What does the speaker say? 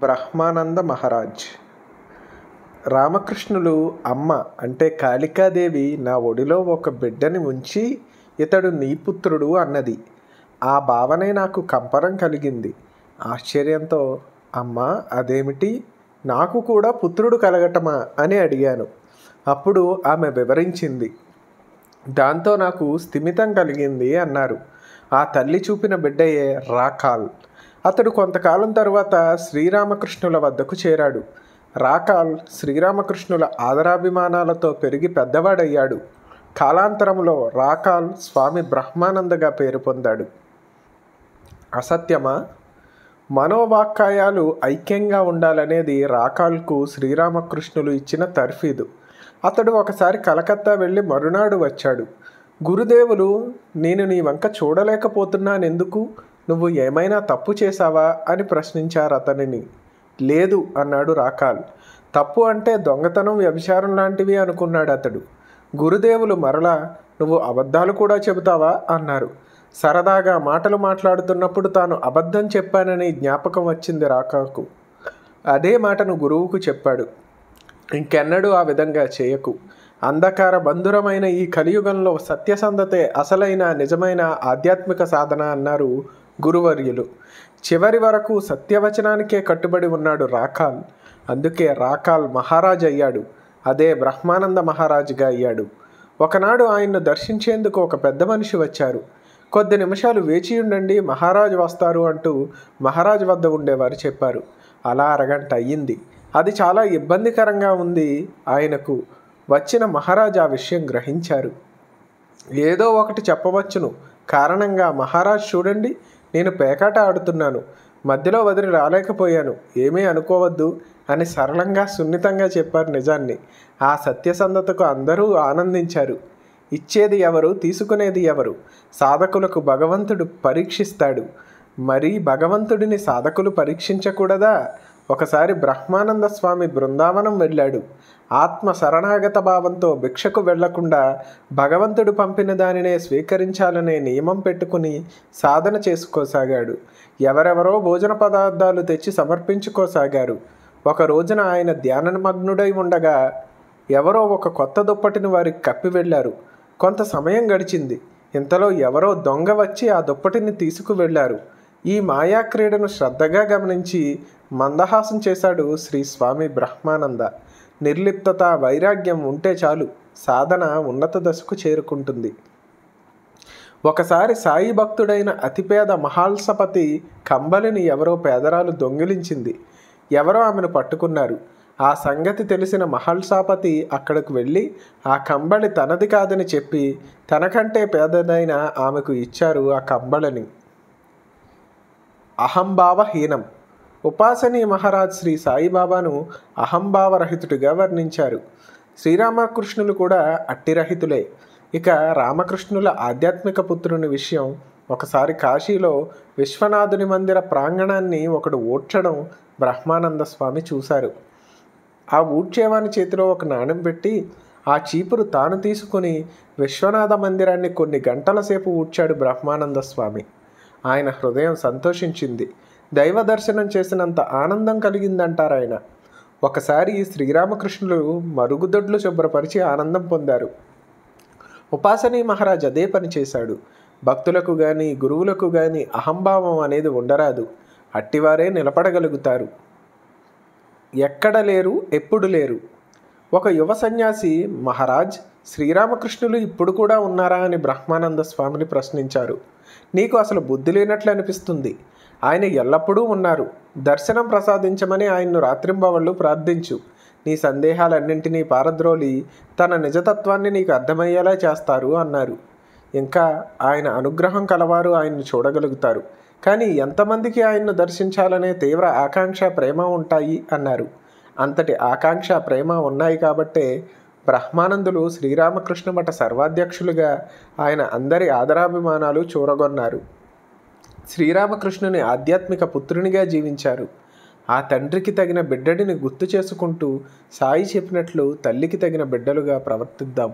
బ్రహ్మానంద మహారాజ్ రామకృష్ణులు అమ్మ అంటే కాళికాదేవి నా ఒడిలో ఒక బిడ్డని ఉంచి ఇతడు నీ పుత్రుడు అన్నది ఆ భావనే నాకు కంపరం కలిగింది ఆశ్చర్యంతో అమ్మ అదేమిటి నాకు కూడా పుత్రుడు కలగటమా అని అడిగాను అప్పుడు ఆమె వివరించింది దాంతో నాకు స్థిమితం కలిగింది అన్నారు ఆ తల్లి చూపిన బిడ్డయే రాకాల్ అతడు కొంతకాలం తర్వాత శ్రీరామకృష్ణుల వద్దకు చేరాడు రాకాల్ శ్రీరామకృష్ణుల ఆదరాభిమానాలతో పెరిగి పెద్దవాడయ్యాడు కాలాంతరంలో రాకాల్ స్వామి బ్రహ్మానందగా పేరు పొందాడు అసత్యమా మనోవాక్కాయాలు ఐక్యంగా ఉండాలనేది రాకాల్కు శ్రీరామకృష్ణులు ఇచ్చిన తర్ఫీదు అతడు ఒకసారి కలకత్తా వెళ్ళి మరునాడు వచ్చాడు గురుదేవులు నేను నీ వంక చూడలేకపోతున్నానెందుకు ఎందుకు నువ్వు ఏమైనా తప్పు చేశావా అని ప్రశ్నించారు అతనిని లేదు అన్నాడు రాకాల్ తప్పు అంటే దొంగతనం వ్యభిచారం లాంటివి అనుకున్నాడు అతడు గురుదేవులు మరలా నువ్వు అబద్ధాలు కూడా చెబుతావా అన్నారు సరదాగా మాటలు మాట్లాడుతున్నప్పుడు తాను అబద్ధం చెప్పానని జ్ఞాపకం వచ్చింది రాకాకు అదే మాటను గురువుకు చెప్పాడు ఇంకెన్నడూ ఆ విధంగా చేయకు అంధకార బంధురమైన ఈ కలియుగంలో సత్యసంధతే అసలైన నిజమైన ఆధ్యాత్మిక సాధన అన్నారు గురువర్యులు చివరి వరకు సత్యవచనానికే కట్టుబడి ఉన్నాడు రాకాల్ అందుకే రాకాల్ మహారాజ్ అయ్యాడు అదే బ్రహ్మానంద మహారాజుగా అయ్యాడు ఒకనాడు ఆయన్ను దర్శించేందుకు ఒక పెద్ద మనిషి వచ్చారు కొద్ది నిమిషాలు వేచి ఉండండి మహారాజు వస్తారు అంటూ మహారాజు వద్ద ఉండేవారు చెప్పారు అలా అరగంట అయ్యింది అది చాలా ఇబ్బందికరంగా ఉంది ఆయనకు వచ్చిన మహారాజు ఆ విషయం గ్రహించారు ఏదో ఒకటి చెప్పవచ్చును కారణంగా మహారాజ్ చూడండి నేను పేకాట ఆడుతున్నాను మధ్యలో వదిలి రాలేకపోయాను ఏమీ అనుకోవద్దు అని సరళంగా సున్నితంగా చెప్పారు నిజాన్ని ఆ సత్యసంధతకు అందరూ ఆనందించారు ఇచ్చేది ఎవరు తీసుకునేది ఎవరు సాధకులకు భగవంతుడు పరీక్షిస్తాడు మరి భగవంతుడిని సాధకులు పరీక్షించకూడదా ఒకసారి బ్రహ్మానంద స్వామి బృందావనం వెళ్ళాడు ఆత్మ శరణాగత భావంతో భిక్షకు వెళ్లకుండా భగవంతుడు పంపిన దానినే స్వీకరించాలనే నియమం పెట్టుకుని సాధన చేసుకోసాగాడు ఎవరెవరో భోజన పదార్థాలు తెచ్చి సమర్పించుకోసాగారు ఒక రోజున ఆయన ధ్యానమగ్నుడై ఉండగా ఎవరో ఒక కొత్త దుప్పటిని వారికి కప్పి వెళ్ళారు కొంత సమయం గడిచింది ఇంతలో ఎవరో దొంగ వచ్చి ఆ దుప్పటిని తీసుకువెళ్ళారు ఈ మాయా క్రీడను శ్రద్ధగా గమనించి మందహాసం చేశాడు శ్రీ స్వామి బ్రహ్మానంద నిర్లిప్తత వైరాగ్యం ఉంటే చాలు సాధన ఉన్నత దశకు చేరుకుంటుంది ఒకసారి సాయి భక్తుడైన అతిపేద మహాల్సపతి కంబలిని ఎవరో పేదరాలు దొంగిలించింది ఎవరో ఆమెను పట్టుకున్నారు ఆ సంగతి తెలిసిన మహల్సాపతి అక్కడకు వెళ్ళి ఆ కంబళి తనది కాదని చెప్పి తనకంటే పేదదైన ఆమెకు ఇచ్చారు ఆ కంబళని అహంభావహీనం ఉపాసనీ మహారాజ్ శ్రీ సాయిబాబాను అహంభావరహితుడిగా వర్ణించారు శ్రీరామకృష్ణులు కూడా అట్టిరహితులే ఇక రామకృష్ణుల ఆధ్యాత్మిక పుత్రుని విషయం ఒకసారి కాశీలో విశ్వనాథుని మందిర ప్రాంగణాన్ని ఒకడు ఊడ్చడం బ్రహ్మానంద స్వామి చూశారు ఆ ఊడ్చేవాని చేతిలో ఒక నాణ్యం పెట్టి ఆ చీపురు తాను తీసుకుని విశ్వనాథ మందిరాన్ని కొన్ని గంటల సేపు ఊడ్చాడు బ్రహ్మానంద స్వామి ఆయన హృదయం సంతోషించింది దైవ దర్శనం చేసినంత ఆనందం కలిగిందంటారు ఆయన ఒకసారి శ్రీరామకృష్ణులు మరుగుదొడ్లు శుభ్రపరిచి ఆనందం పొందారు ఉపాసనీ మహారాజ్ అదే పని చేశాడు భక్తులకు కానీ గురువులకు కానీ అహంభావం అనేది ఉండరాదు అట్టివారే నిలబడగలుగుతారు ఎక్కడ లేరు ఎప్పుడు లేరు ఒక యువ సన్యాసి మహారాజ్ శ్రీరామకృష్ణులు ఇప్పుడు కూడా ఉన్నారా అని బ్రహ్మానంద స్వామిని ప్రశ్నించారు నీకు అసలు బుద్ధి లేనట్లు అనిపిస్తుంది ఆయన ఎల్లప్పుడూ ఉన్నారు దర్శనం ప్రసాదించమని ఆయన్ను రాత్రింబవళ్ళు ప్రార్థించు నీ సందేహాలన్నింటినీ పారద్రోలి తన నిజతత్వాన్ని నీకు అర్థమయ్యేలా చేస్తారు అన్నారు ఇంకా ఆయన అనుగ్రహం కలవారు ఆయన్ను చూడగలుగుతారు కానీ ఎంతమందికి ఆయన్ను దర్శించాలనే తీవ్ర ఆకాంక్ష ప్రేమ ఉంటాయి అన్నారు అంతటి ఆకాంక్ష ప్రేమ ఉన్నాయి కాబట్టే బ్రహ్మానందులు శ్రీరామకృష్ణ మఠ సర్వాధ్యక్షులుగా ఆయన అందరి ఆదరాభిమానాలు చూరగొన్నారు శ్రీరామకృష్ణుని ఆధ్యాత్మిక పుత్రునిగా జీవించారు ఆ తండ్రికి తగిన బిడ్డడిని గుర్తు చేసుకుంటూ సాయి చెప్పినట్లు తల్లికి తగిన బిడ్డలుగా ప్రవర్తిద్దాం